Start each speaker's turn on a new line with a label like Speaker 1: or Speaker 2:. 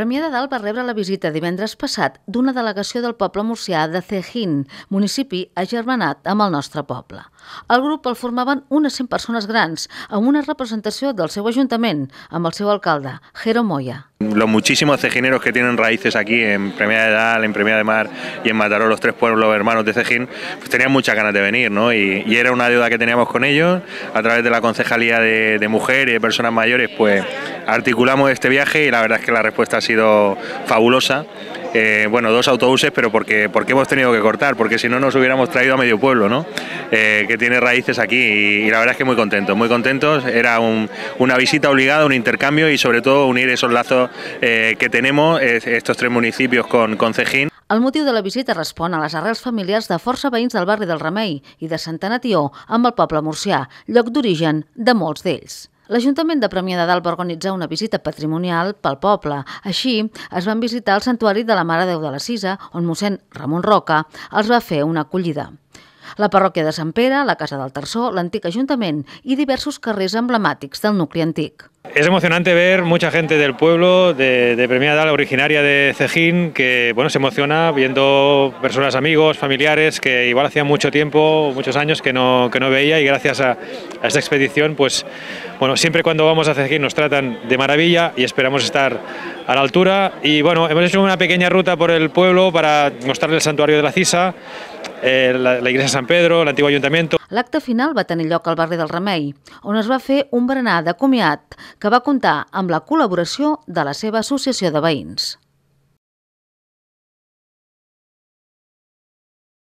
Speaker 1: Premià de Dalt va rebre la visita divendres passat d'una delegació del poble murcià de Cejín, municipi agermanat amb el nostre poble. El grup el formaven unes 100 persones grans, amb una representació del seu ajuntament, amb el seu alcalde, Jero Moya.
Speaker 2: Los muchísimos cejineros que tienen raíces aquí en Premia de Dal, en Premia de Mar y en Mataró, los tres pueblos hermanos de Cejín, pues tenían muchas ganas de venir, ¿no? Y, era una deuda que teníamos con ellos. A través de la Concejalía de, mujeres y Personas Mayores, pues articulamos este viaje y la verdad es que la respuesta ha sido fabulosa eh, bueno, dos autobuses, pero porque, porque hemos tenido que cortar, porque si no nos hubiéramos traído a medio pueblo, ¿no? Eh, que tiene raíces aquí y, la verdad es que muy contentos, muy contentos. Era una visita obligada, un intercambio y sobre todo unir esos lazos eh, que tenemos, estos tres municipios con, con Cejín.
Speaker 1: El motivo de la visita responde a las arrels familiars de Forza Veins del barrio del Remei y de Santana Tio, amb el poble murcià, lloc d'origen de molts L'Ajuntament de Premià de Dalt va organitzar una visita patrimonial pel poble. Així, es van visitar el Santuari de la Mare Déu de la Cisa, on mossèn Ramon Roca els va fer una acollida. La parròquia de Sant Pere, la Casa del Terçó, l'antic Ajuntament i diversos carrers emblemàtics del nucli antic.
Speaker 3: Es emocionante ver mucha gente del pueblo de, Premiada, la originaria de Cejín, que bueno, se emociona viendo personas, amigos, familiares, que igual hacía mucho tiempo, muchos años que no, veía y gracias a, esta expedición, pues bueno, siempre cuando vamos a Cejín nos tratan de maravilla y esperamos estar a la altura. Y bueno, hemos hecho una pequeña ruta por el pueblo para mostrarle el santuario de la Cisa, eh, la iglesia de San Pedro, el antiguo ayuntamiento.
Speaker 1: L'acte final va tenir lloc al barri del Remei, on es va fer un berenar de comiat que va comptar amb la col·laboració de la seva associació de veïns.